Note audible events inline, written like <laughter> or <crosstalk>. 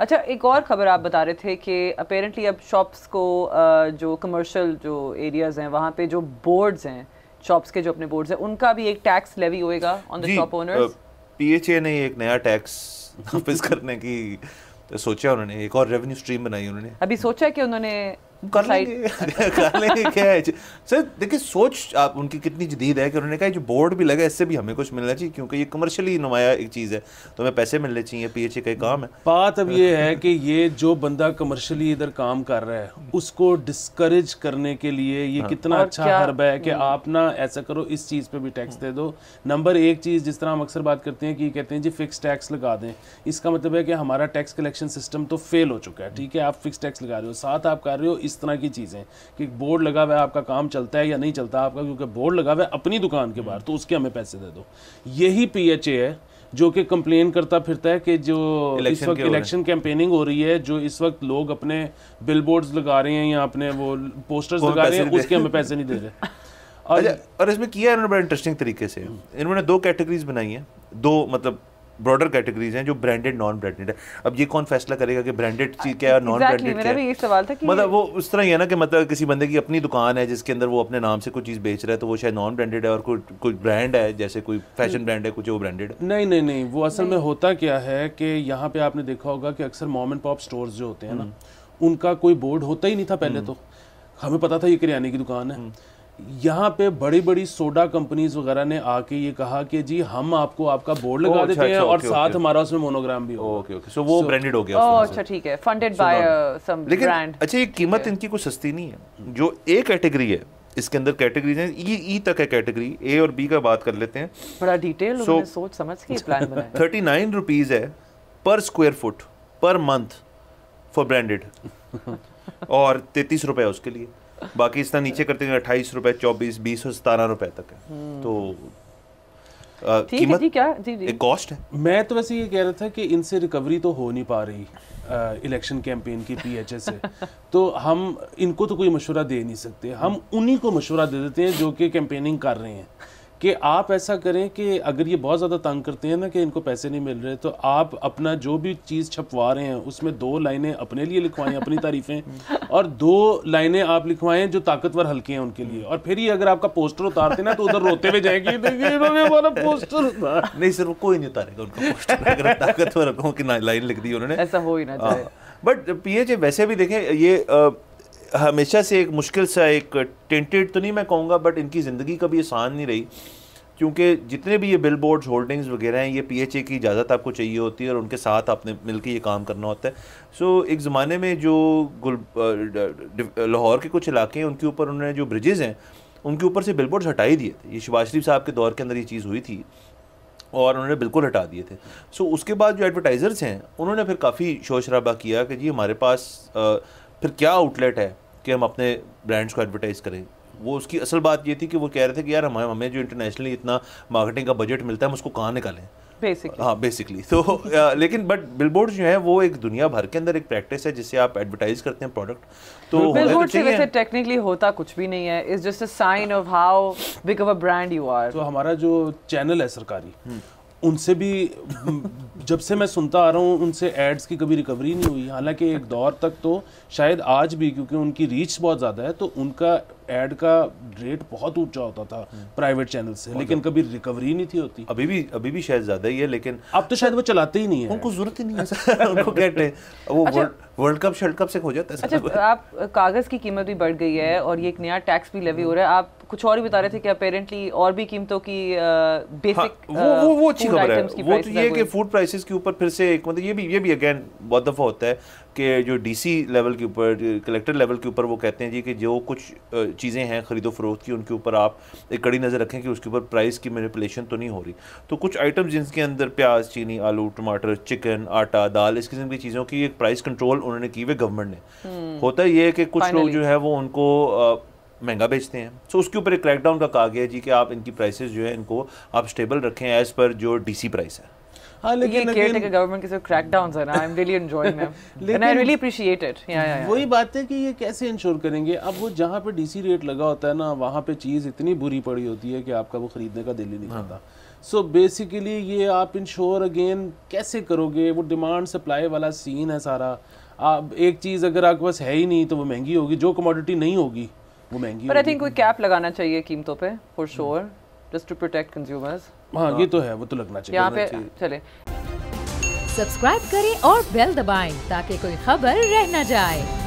अच्छा एक और ख़बर आप बता रहे थे कि अपेरेंटली अब शॉप्स को जो कमर्शियल जो एरियाज़ हैं वहाँ पे जो बोर्ड्स हैं शॉप्स के जो अपने बोर्ड्स हैं उनका भी एक टैक्स लेवी होएगा on the shop owners PHA ने एक नया टैक्स नाफिज <laughs> करने की तो सोचा उन्होंने एक और रेवेन्यू स्ट्रीम बनाई उन्होंने अभी सोचा कि उन्होंने <laughs> कर लेंगे क्या है सर देखिए सोच आप उनकी कितनी जदीद है कि उन्होंने कहा जो बोर्ड भी लगा इससे भी हमें कुछ मिलना चाहिए क्योंकि ये कमर्शियली नुमाया एक चीज़ है तो हमें पैसे मिलने चाहिए पी काम है बात अब ये है कि ये जो बंदा इधर काम कर रहा है उसको डिस्करेज करने के लिए ये हाँ। कितना अच्छा हर्ब है कि हम्म। आप ना ऐसा करो इस चीज़ पर भी टैक्स दे दो नंबर एक चीज़ जिस तरह हम अक्सर बात करते हैं कि कहते हैं जी फिक्स टैक्स लगा दें इसका मतलब है कि हमारा टैक्स कलेक्शन सिस्टम तो फेल हो चुका है ठीक है आप फिक्स टैक्स लगा रहे हो साथ आप कर रहे हो इस इस तरह की चीज़ें कि बोर्ड लगा हुआ है आपका काम चलता है या नहीं चलता आपका क्योंकि बोर्ड लगा हुआ है अपनी दुकान के बाहर तो उसके हमें पैसे दे दो यही पी है जो कि कंप्लेन करता फिरता है कि जो इस वक्त इलेक्शन कैंपेनिंग हो रही है जो इस वक्त लोग अपने बिल लगा रहे हैं या अपने वो पोस्टर्स लगा रहे हैं उसके हमें पैसे नहीं दे रहे और, <laughs> अच्छा, और इसमें किया है इन्होंने बड़ा इंटरेस्टिंग तरीके से इन्होंने दो कैटेगरीज बनाई हैं दो मतलब ब्रॉडर कैटेगरीज हैं जो ब्रांडेड नॉन ब्रांडेड है अब ये कौन फैसला करेगा कि ब्रांडेड चीज़ क्या है नॉन ब्रांडेड क्या है सवाल था कि मतलब वो उस तरह ही है ना कि मतलब किसी बंदे की अपनी दुकान है जिसके अंदर वो अपने नाम से कोई चीज़ बेच रहा है तो वो शायद नॉन ब्रांडेड है और कोई कोई ब्रांड है जैसे कोई फैशन ब्रांड hmm. है कुछ वो ब्रांडेड है नहीं नहीं नहीं वो असल में होता क्या है कि यहाँ पे आपने देखा होगा कि अक्सर मॉम एंड पॉप स्टोर जो होते हैं ना hmm. उनका कोई बोर्ड होता ही नहीं था पहले hmm. तो हमें पता था ये किराने की दुकान है यहाँ पे बड़ी बड़ी सोडा कंपनीज वगैरह ने आके ये कहा कि जी हम आपको आपका बोर्ड लगा अच्छा, देते अच्छा, हैं और साथ हमारा उसमें मोनोग्राम भी ओके ओके सो वो ब्रांडेड हो गया अच्छा ठीक है फंडेड बाय सम ब्रांड अच्छा ये कीमत इनकी कुछ सस्ती नहीं है जो ए कैटेगरी है इसके अंदर कैटेगरीज हैं ई ई e तक है कैटेगरी ए और बी का बात कर लेते हैं बड़ा डिटेल so, सोच समझ के प्लान <laughs> बनाया थर्टी नाइन रुपीज़ है per square foot per month for branded और तैतीस रुपये उसके लिए बाकी इस तरह नीचे करते हैं अट्ठाईस रुपए चौबीस बीस और सतारह रुपए तक है हम्म। तो कीमत क्या एक कॉस्ट है मैं तो वैसे ये कह रहा था कि इनसे रिकवरी तो हो नहीं पा रही इलेक्शन कैंपेन की एच से <laughs> तो हम इनको तो कोई मशवरा दे नहीं सकते हम उन्हीं को मशवरा दे देते हैं जो कि कैंपेनिंग कर रहे हैं कि आप ऐसा करें कि अगर ये बहुत ज़्यादा तंग करते हैं ना कि इनको पैसे नहीं मिल रहे तो आप अपना जो भी चीज़ छपवा रहे हैं उसमें दो लाइनें अपने लिए लिखवाएं अपनी तारीफें <laughs> और दो लाइनें आप लिखवाएं जो ताकतवर हल्के हैं उनके लिए और फिर ही अगर आपका पोस्टर उतारते ना तो उधर रोते हुए जाएंगे हमारा पोस्टर नहीं सर कोई नहीं उतारेगा उनका पोस्टर ताकतवर लाइन लिख दी उन्होंने ऐसा हो ही ना बट हाँ। पी वैसे भी देखें ये हमेशा से एक मुश्किल सा एक टेंटेड तो नहीं मैं कहूँगा बट इनकी ज़िंदगी कभी आसान नहीं रही क्योंकि जितने भी ये बिल बोर्ड्स होल्डिंग्स वगैरह हैं ये पीएचए की इजाज़त आपको चाहिए होती है और उनके साथ आपने मिलकर ये काम करना होता है सो so, एक ज़माने में जो लाहौर के कुछ इलाके हैं उनके ऊपर उन्होंने जो ब्रिजेज़ हैं उनके ऊपर से बिल बोर्ड्स हटा ही दिए थे ये शिवाज शरीफ साहब के दौर के अंदर ये चीज़ हुई थी और उन्होंने बिल्कुल हटा दिए थे सो so, उसके बाद जो एडवर्टाइज़र्स हैं उन्होंने फिर काफ़ी शोर शराबा किया कि जी हमारे पास आ, फिर क्या आउटलेट है कि हम अपने ब्रांड्स को एडवर्टाइज़ करें वो उसकी असल बात ये थी कि वो कह रहे थे कि यार हमें हमें जो इंटरनेशनली इतना मार्केटिंग का बजट मिलता है हम उसको कहाँ निकालें बेसिकली हाँ बेसिकली <laughs> तो लेकिन बट बिल जो है वो एक दुनिया भर के अंदर एक प्रैक्टिस है जिससे आप एडवर्टाइज करते हैं प्रोडक्ट तो बिलबोर्ड तो से वैसे टेक्निकली होता कुछ भी नहीं है is just a sign of how big of a brand you are तो हमारा जो चैनल है सरकारी हम्म। उनसे भी जब से मैं सुनता आ रहा हूँ उनसे एड्स की कभी रिकवरी नहीं हुई हालांकि एक दौर तक तो शायद आज भी क्योंकि उनकी रीच बहुत ज़्यादा है तो उनका एड का रेट बहुत ऊंचा होता था प्राइवेट चैनल से लेकिन कभी रिकवरी नहीं थी होती अभी भी अभी भी शायद ज़्यादा ही है लेकिन अब तो शायद वो चलाते ही नहीं है उनको जरूरत ही नहीं है <laughs> उनको कहते वो वर्ल्ड कप शर्ल्ड कप से हो जाता है अच्छा आप कागज़ की कीमत भी बढ़ गई है और ये एक नया टैक्स भी लेवी हो रहा है आप कुछ और भी बता रहे थे कि अपेरेंटली और भी कीमतों की बेसिक हाँ, वो वो वो अच्छी खबर है वो तो ये कि फूड प्राइसेस के ऊपर फिर से एक मतलब ये भी ये भी अगेन बहुत दफ़ा होता है कि जो डीसी लेवल के ऊपर कलेक्टर लेवल के ऊपर वो कहते हैं जी कि जो कुछ चीज़ें हैं ख़रीदो फरोख्त की उनके ऊपर आप एक कड़ी नज़र रखें कि उसके ऊपर प्राइस की मैनिपुलेशन तो नहीं हो रही तो कुछ आइटम्स जिनके अंदर प्याज चीनी आलू टमाटर चिकन आटा दाल इस किस्म की चीज़ों की एक प्राइस कंट्रोल उन्होंने की हुई गवर्नमेंट ने हम्म। होता ये है कि कुछ लोग जो है वो उनको महंगा बेचते हैं सो so, उसके ऊपर एक क्रैकडाउन का कहा गया जी कि आप इनकी प्राइसेस जो है इनको आप स्टेबल रखें एज पर जो डीसी प्राइस है हाँ, तो <laughs> वही बात है कि ये कैसे इंश्योर करेंगे अब वो जहाँ पे डीसी रेट लगा होता है ना वहाँ पे चीज़ इतनी बुरी पड़ी होती है कि आपका वो खरीदने का दिल ही नहीं होता सो बेसिकली ये आप इंश्योर अगेन कैसे करोगे वो डिमांड सप्लाई वाला सीन है सारा आप एक चीज़ अगर आपके पास है ही नहीं तो वो महंगी होगी जो कमोडिटी नहीं होगी वो महंगी पर आई थिंक कोई कैप तो। लगाना चाहिए कीमतों पे for sure just to protect consumers हाँ ये तो है वो तो लगना चाहिए यहाँ पे चले सब्सक्राइब करें और बेल दबाएं ताकि कोई खबर रह ना जाए